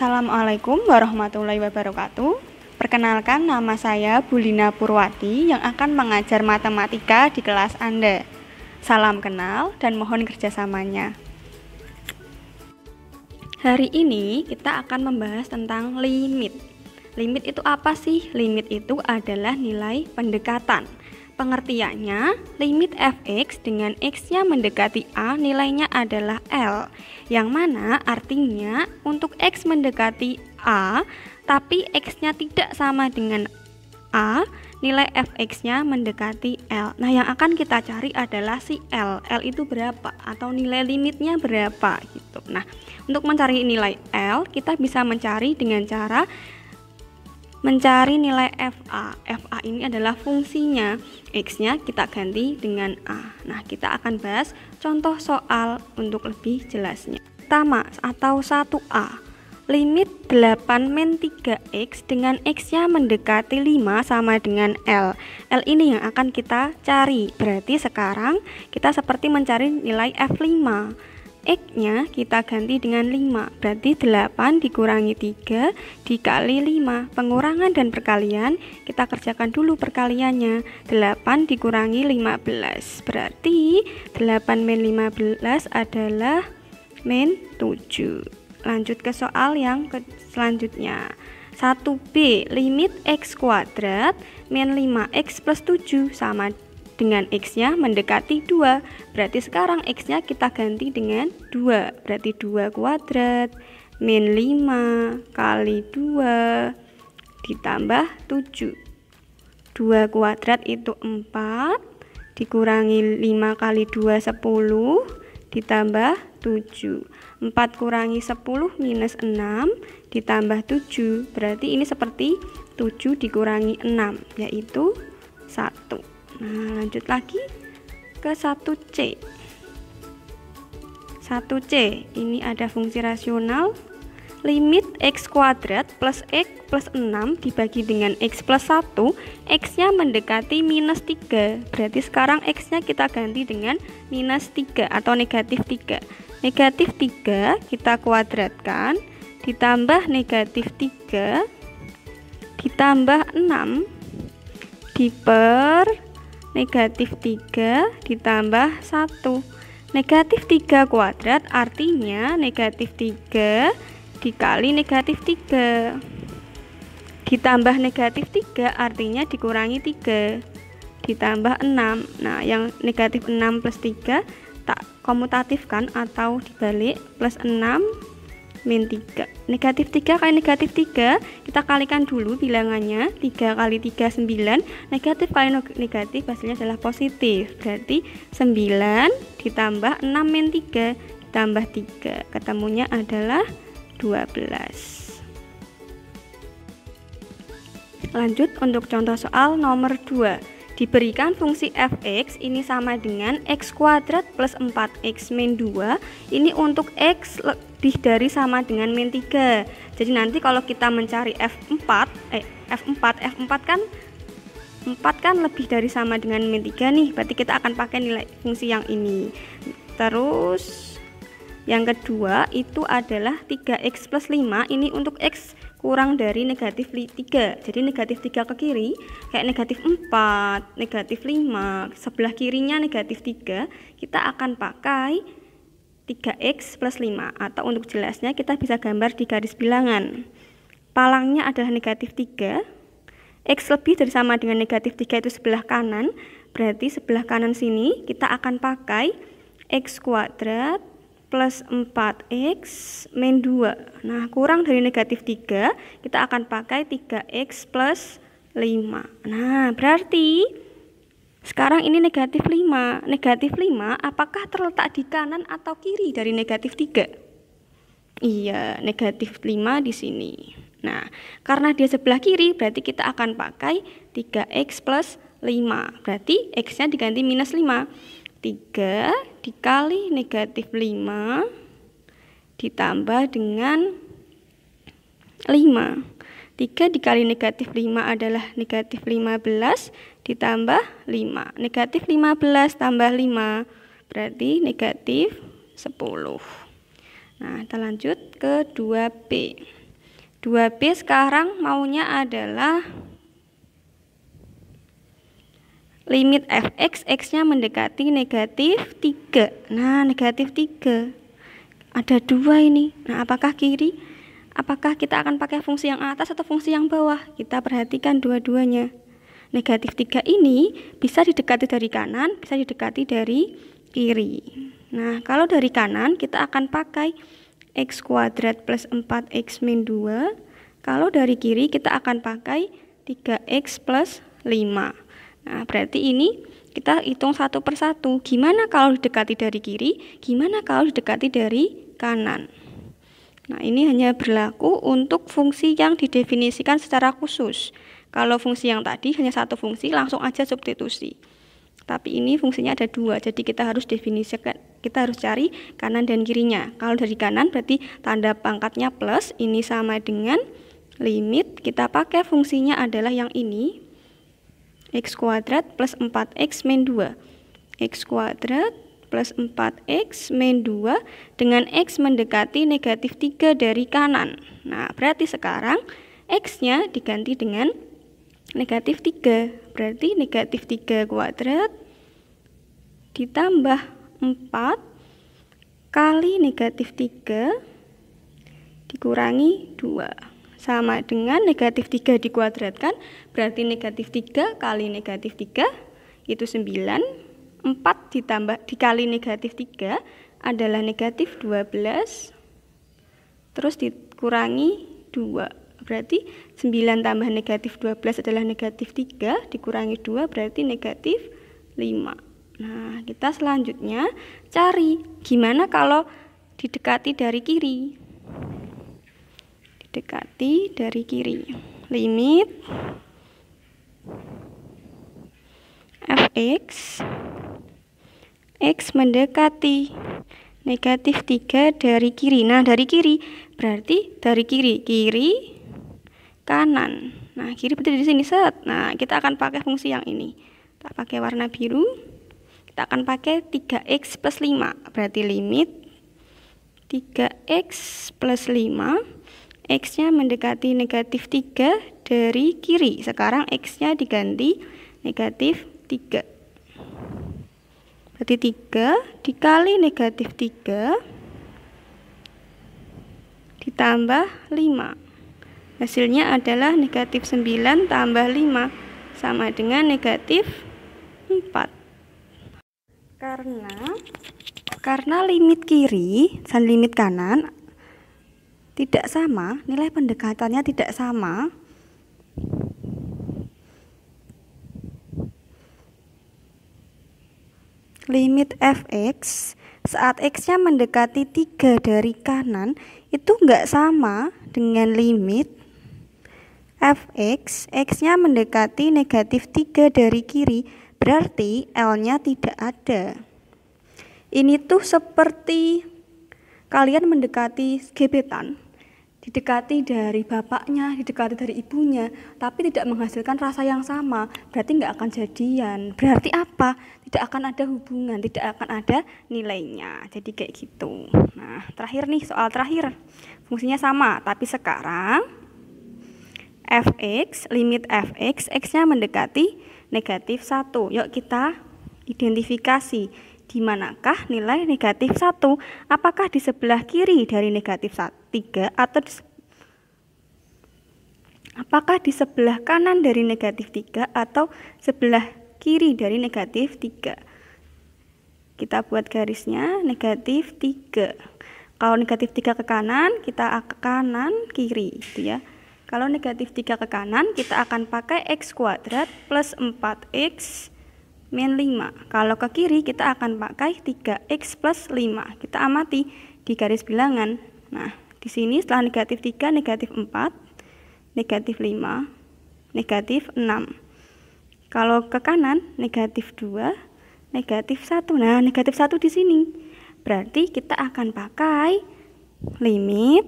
Assalamualaikum warahmatullahi wabarakatuh. Perkenalkan nama saya Bulina Purwati yang akan mengajar matematika di kelas Anda. Salam kenal dan mohon kerjasamanya. Hari ini kita akan membahas tentang limit. Limit itu apa sih? Limit itu adalah nilai pendekatan Pengertiannya, limit fx dengan x-nya mendekati a nilainya adalah L, yang mana artinya untuk x mendekati a tapi x-nya tidak sama dengan a, nilai fx-nya mendekati L. Nah, yang akan kita cari adalah si L. L itu berapa atau nilai limitnya berapa gitu. Nah, untuk mencari nilai L, kita bisa mencari dengan cara mencari nilai FA. FA ini adalah fungsinya. X-nya kita ganti dengan A. Nah, kita akan bahas contoh soal untuk lebih jelasnya. Pertama, atau 1A. Limit 8 min 3x dengan x-nya mendekati 5 sama dengan L. L ini yang akan kita cari. Berarti sekarang kita seperti mencari nilai F5 X-nya kita ganti dengan 5 Berarti 8 dikurangi 3 dikali 5 Pengurangan dan perkalian Kita kerjakan dulu perkaliannya 8 dikurangi 15 Berarti 8 min 15 adalah min 7 Lanjut ke soal yang ke selanjutnya 1B limit X kuadrat min 5X plus 7 sama dengan X-nya mendekati 2 berarti sekarang X-nya kita ganti dengan 2 berarti 2 kuadrat min 5 kali 2 ditambah 7 2 kuadrat itu 4 dikurangi 5 kali 2 10 ditambah 7 4 kurangi 10 minus 6 ditambah 7 berarti ini seperti 7 dikurangi 6 yaitu 1 nah lanjut lagi ke 1C 1C ini ada fungsi rasional limit x kuadrat plus x plus 6 dibagi dengan x plus 1 x nya mendekati minus 3 berarti sekarang x nya kita ganti dengan minus 3 atau negatif 3 negatif 3 kita kuadratkan ditambah negatif 3 ditambah 6 diper negatif 3 ditambah 1 negatif 3 kuadrat artinya negatif 3 dikali negatif 3 ditambah negatif 3 artinya dikurangi 3 ditambah 6 nah yang negatif 6 plus 3 tak komutatifkan atau dibalik plus 6 min 3 negatif 3 kali negatif 3 kita kalikan dulu bilangannya 3 kali 3 9 negatif kali negatif hasilnya adalah positif berarti 9 ditambah 6 min 3 ditambah 3 ketemunya adalah 12 Lanjut untuk contoh soal nomor 2 Diberikan fungsi fx ini sama dengan x kuadrat plus 4x min 2 Ini untuk x lebih dari sama dengan min 3 jadi nanti kalau kita mencari F4 eh F4 F4 kan 4 kan lebih dari sama dengan min 3 nih berarti kita akan pakai nilai fungsi yang ini terus yang kedua itu adalah 3x plus 5 ini untuk x kurang dari negatif 3 jadi negatif 3 ke kiri kayak negatif 4, negatif 5 sebelah kirinya negatif 3 kita akan pakai 3x plus 5 atau untuk jelasnya kita bisa gambar di garis bilangan palangnya adalah negatif 3 x lebih dari sama dengan negatif 3 itu sebelah kanan berarti sebelah kanan sini kita akan pakai x kuadrat plus 4x min 2 nah kurang dari negatif 3 kita akan pakai 3x plus 5 nah berarti sekarang ini negatif 5. Negatif 5 apakah terletak di kanan atau kiri dari negatif 3? Iya, negatif 5 di sini. Nah, karena dia sebelah kiri berarti kita akan pakai 3x plus 5. Berarti x-nya diganti minus 5. 3 dikali negatif 5 ditambah dengan 5. 3 dikali negatif 5 adalah negatif 15 ditambah 5. Negatif 15 tambah 5 berarti negatif 10. Nah, kita lanjut ke 2B. 2B sekarang maunya adalah limit fx, x-nya mendekati negatif 3. Nah, negatif 3. Ada dua ini. Nah, apakah kiri? Apakah kita akan pakai fungsi yang atas atau fungsi yang bawah? Kita perhatikan dua-duanya. Negatif 3 ini bisa didekati dari kanan, bisa didekati dari kiri. Nah, kalau dari kanan kita akan pakai x kuadrat plus 4x min 2. Kalau dari kiri kita akan pakai 3x plus 5. Nah, berarti ini kita hitung satu persatu. Gimana kalau didekati dari kiri? Gimana kalau didekati dari kanan? Nah, ini hanya berlaku untuk fungsi yang didefinisikan secara khusus. Kalau fungsi yang tadi hanya satu fungsi, langsung aja substitusi. Tapi ini fungsinya ada dua, jadi kita harus definisikan, kita harus cari kanan dan kirinya. Kalau dari kanan berarti tanda pangkatnya plus, ini sama dengan limit, kita pakai fungsinya adalah yang ini, x kuadrat plus 4x min 2. x kuadrat plus 4x min 2 dengan x mendekati negatif 3 dari kanan. Nah, berarti sekarang x-nya diganti dengan negatif 3 berarti negatif 3 kuadrat ditambah 4 kali negatif 3 dikurangi 2 sama dengan negatif 3 dikuadratkan berarti negatif 3 kali negatif 3 itu 9 4 ditambah dikali negatif 3 adalah negatif 12 terus dikurangi 2 Berarti 9 tambah negatif 12 adalah negatif 3, dikurangi 2 berarti negatif 5. Nah, kita selanjutnya cari gimana kalau didekati dari kiri. Didekati dari kiri. Limit fx x mendekati negatif 3 dari kiri. Nah, dari kiri berarti dari kiri, kiri kanan. Nah, kiri berarti di sini set. Nah, kita akan pakai fungsi yang ini. Kita pakai warna biru. Kita akan pakai 3x plus 5. Berarti limit 3x plus 5. X-nya mendekati negatif 3 dari kiri. Sekarang X-nya diganti negatif 3. Berarti 3 dikali negatif 3 ditambah 5. Hasilnya adalah negatif 9 tambah 5 sama dengan negatif 4. Karena karena limit kiri dan limit kanan tidak sama, nilai pendekatannya tidak sama. Limit fx saat x-nya mendekati 3 dari kanan itu nggak sama dengan limit fx, x-nya mendekati negatif 3 dari kiri, berarti L-nya tidak ada. Ini tuh seperti kalian mendekati gebetan, didekati dari bapaknya, didekati dari ibunya, tapi tidak menghasilkan rasa yang sama, berarti nggak akan jadian. Berarti apa? Tidak akan ada hubungan, tidak akan ada nilainya. Jadi kayak gitu. Nah, terakhir nih, soal terakhir. Fungsinya sama, tapi sekarang fx, limit fx, x-nya mendekati negatif 1. Yuk kita identifikasi di manakah nilai negatif 1. Apakah di sebelah kiri dari negatif 3 atau di Apakah di sebelah kanan dari negatif 3 atau sebelah kiri dari negatif 3? Kita buat garisnya negatif 3. Kalau negatif 3 ke kanan, kita ke kanan, kiri gitu ya. Kalau negatif 3 ke kanan, kita akan pakai X kuadrat plus 4X min 5. Kalau ke kiri, kita akan pakai 3X plus 5. Kita amati di garis bilangan. Nah, di sini setelah negatif 3, negatif 4, negatif 5, negatif 6. Kalau ke kanan, negatif 2, negatif 1. Nah, negatif 1 di sini. Berarti kita akan pakai limit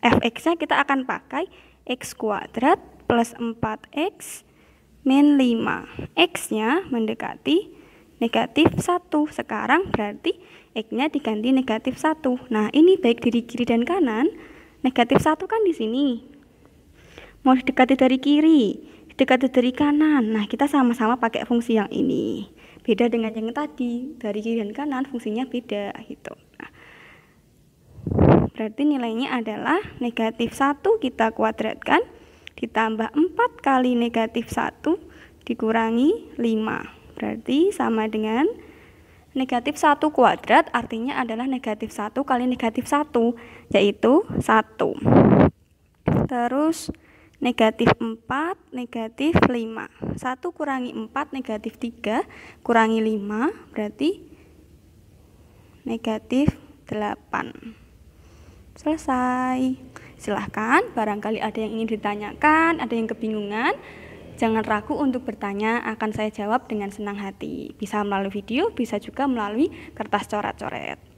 fx-nya kita akan pakai x kuadrat plus 4x min 5. X-nya mendekati negatif 1. Sekarang berarti X-nya diganti negatif 1. Nah, ini baik dari kiri dan kanan. Negatif 1 kan di sini. Mau didekati dari kiri, didekati dari kanan. Nah, kita sama-sama pakai fungsi yang ini. Beda dengan yang tadi. Dari kiri dan kanan fungsinya beda gitu. Berarti nilainya adalah negatif 1 kita kuadratkan ditambah 4 kali negatif 1 dikurangi 5. Berarti sama dengan negatif 1 kuadrat artinya adalah negatif 1 kali negatif 1 yaitu 1. Terus negatif 4, negatif 5. 1 kurangi 4, negatif 3, kurangi 5, berarti negatif 8. Selesai. Silahkan, barangkali ada yang ingin ditanyakan, ada yang kebingungan, jangan ragu untuk bertanya, akan saya jawab dengan senang hati. Bisa melalui video, bisa juga melalui kertas coret-coret.